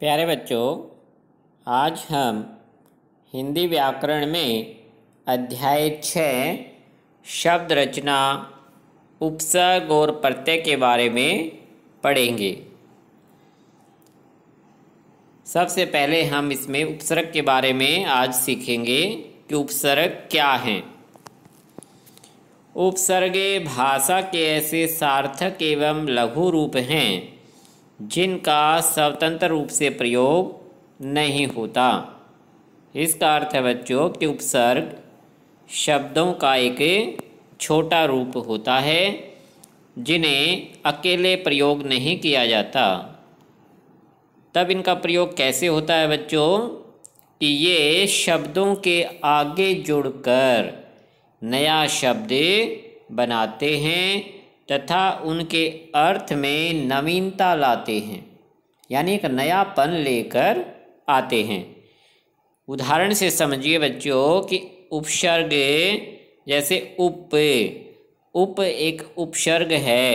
प्यारे बच्चों आज हम हिंदी व्याकरण में अध्याय छ शब्द रचना उपसर्ग और प्रत्यय के बारे में पढ़ेंगे सबसे पहले हम इसमें उपसर्ग के बारे में आज सीखेंगे कि उपसर्ग क्या हैं उपसर्गे भाषा के ऐसे सार्थक एवं लघु रूप हैं जिनका स्वतंत्र रूप से प्रयोग नहीं होता इसका अर्थ है बच्चों कि उपसर्ग शब्दों का एक छोटा रूप होता है जिन्हें अकेले प्रयोग नहीं किया जाता तब इनका प्रयोग कैसे होता है बच्चों कि ये शब्दों के आगे जुड़कर नया शब्द बनाते हैं तथा उनके अर्थ में नवीनता लाते हैं यानी एक नयापन लेकर आते हैं उदाहरण से समझिए बच्चों कि उपसर्ग जैसे उप उप एक उपसर्ग है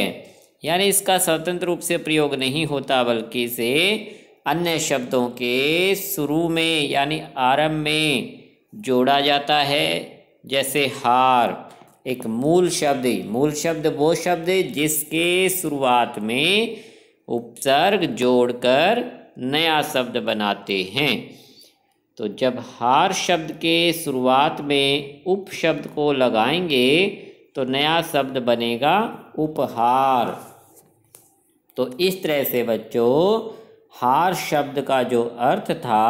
यानी इसका स्वतंत्र रूप से प्रयोग नहीं होता बल्कि से अन्य शब्दों के शुरू में यानी आरंभ में जोड़ा जाता है जैसे हार एक मूल शब्द है मूल शब्द वो शब्द है जिसके शुरुआत में उपसर्ग जोड़कर नया शब्द बनाते हैं तो जब हार शब्द के शुरुआत में उप शब्द को लगाएंगे तो नया शब्द बनेगा उपहार तो इस तरह से बच्चों हार शब्द का जो अर्थ था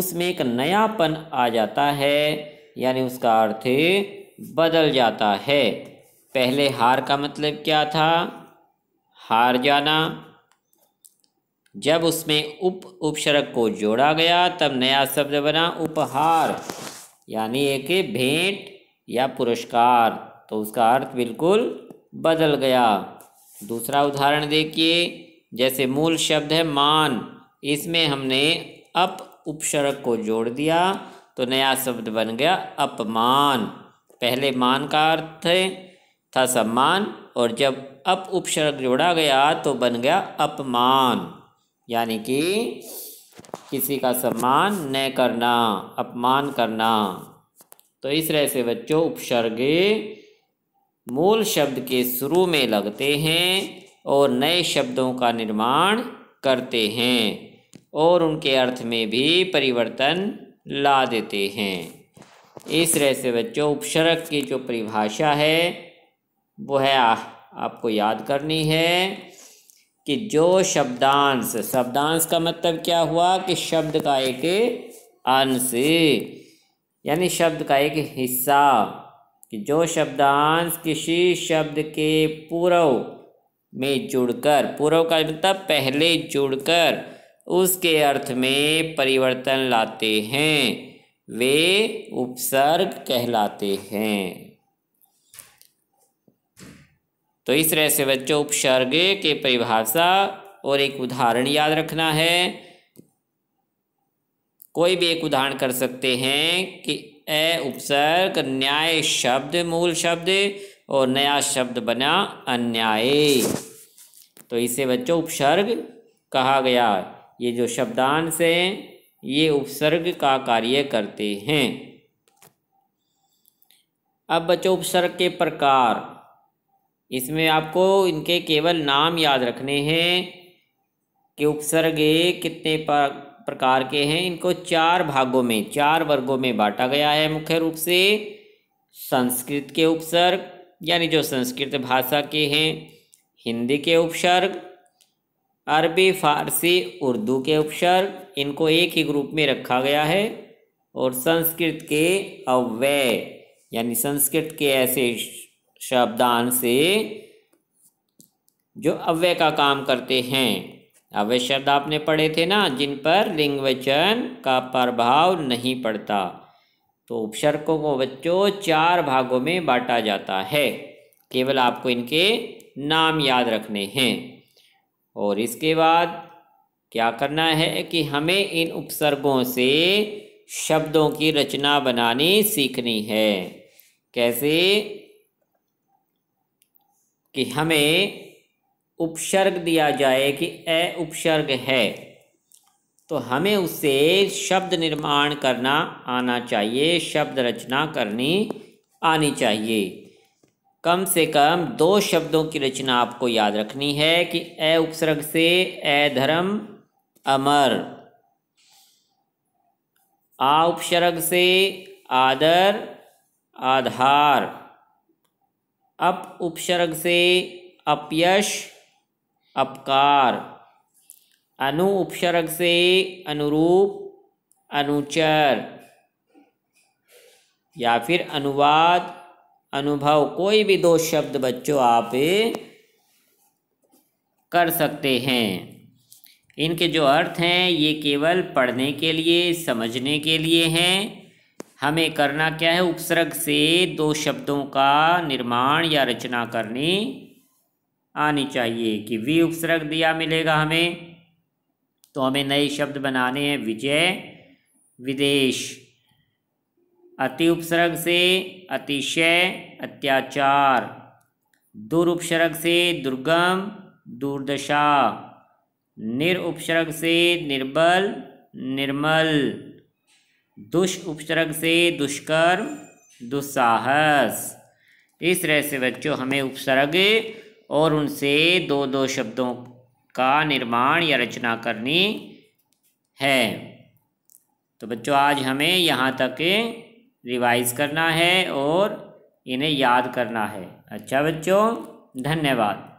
उसमें एक नयापन आ जाता है यानी उसका अर्थ बदल जाता है पहले हार का मतलब क्या था हार जाना जब उसमें उप उपसर्ग को जोड़ा गया तब नया शब्द बना उपहार यानी एक भेंट या पुरस्कार तो उसका अर्थ बिल्कुल बदल गया दूसरा उदाहरण देखिए जैसे मूल शब्द है मान इसमें हमने अप उपसर्ग को जोड़ दिया तो नया शब्द बन गया अपमान पहले मान का अर्थ था सम्मान और जब अप उपसर्ग जोड़ा गया तो बन गया अपमान यानी कि किसी का सम्मान न करना अपमान करना तो इस तरह से बच्चों उपसर्ग मूल शब्द के शुरू में लगते हैं और नए शब्दों का निर्माण करते हैं और उनके अर्थ में भी परिवर्तन ला देते हैं इस तरह से बच्चों उपसर्ग की जो परिभाषा है वो है आ, आपको याद करनी है कि जो शब्दांश शब्दांश का मतलब क्या हुआ कि शब्द का एक अंश यानी शब्द का एक हिस्सा कि जो शब्दांश किसी शब्द के पूर्व में जुड़कर पूर्व का मतलब पहले जुड़कर उसके अर्थ में परिवर्तन लाते हैं वे उपसर्ग कहलाते हैं तो इस तरह से बच्चों उपसर्ग के परिभाषा और एक उदाहरण याद रखना है कोई भी एक उदाहरण कर सकते हैं कि ए उपसर्ग न्याय शब्द मूल शब्द और नया शब्द बना अन्याय तो इसे बच्चों उपसर्ग कहा गया ये जो शब्दांश हैं ये उपसर्ग का कार्य करते हैं अब बच्चों उपसर्ग के प्रकार इसमें आपको इनके केवल नाम याद रखने हैं कि उपसर्ग कितने प्रकार के हैं इनको चार भागों में चार वर्गों में बांटा गया है मुख्य रूप से संस्कृत के उपसर्ग यानी जो संस्कृत भाषा के हैं हिंदी के उपसर्ग अरबी फारसी उर्दू के उपसर्ग इनको एक ही ग्रुप में रखा गया है और संस्कृत के अव्यय यानी संस्कृत के ऐसे शब्दान से जो अव्यय का काम करते हैं अव्यय शब्द आपने पढ़े थे ना जिन पर लिंग वचन का प्रभाव नहीं पड़ता तो उपसर्गों को बच्चों चार भागों में बांटा जाता है केवल आपको इनके नाम याद रखने हैं और इसके बाद क्या करना है कि हमें इन उपसर्गों से शब्दों की रचना बनानी सीखनी है कैसे कि हमें उपसर्ग दिया जाए कि ए उपसर्ग है तो हमें उससे शब्द निर्माण करना आना चाहिए शब्द रचना करनी आनी चाहिए कम से कम दो शब्दों की रचना आपको याद रखनी है कि ए उपसर्ग से ए धर्म अमर आ उपसर्ग से आदर आधार अप उपसर्ग से अपयश अपकार अनु उपसर्ग से अनुरूप अनुचर या फिर अनुवाद अनुभव कोई भी दो शब्द बच्चों आप कर सकते हैं इनके जो अर्थ हैं ये केवल पढ़ने के लिए समझने के लिए हैं हमें करना क्या है उपसर्ग से दो शब्दों का निर्माण या रचना करनी आनी चाहिए कि वी उपसर्ग दिया मिलेगा हमें तो हमें नए शब्द बनाने हैं विजय विदेश अति उपसर्ग से अतिशय अत्याचार दुर्उपसर्ग से दुर्गम दुर्दशा उपसर्ग से निर्बल निर्मल दुष्उपसर्ग से दुष्कर्म दुस्साहस इस तरह से बच्चों हमें उपसर्ग और उनसे दो दो शब्दों का निर्माण या रचना करनी है तो बच्चों आज हमें यहाँ तक रिवाइज करना है और इन्हें याद करना है अच्छा बच्चों धन्यवाद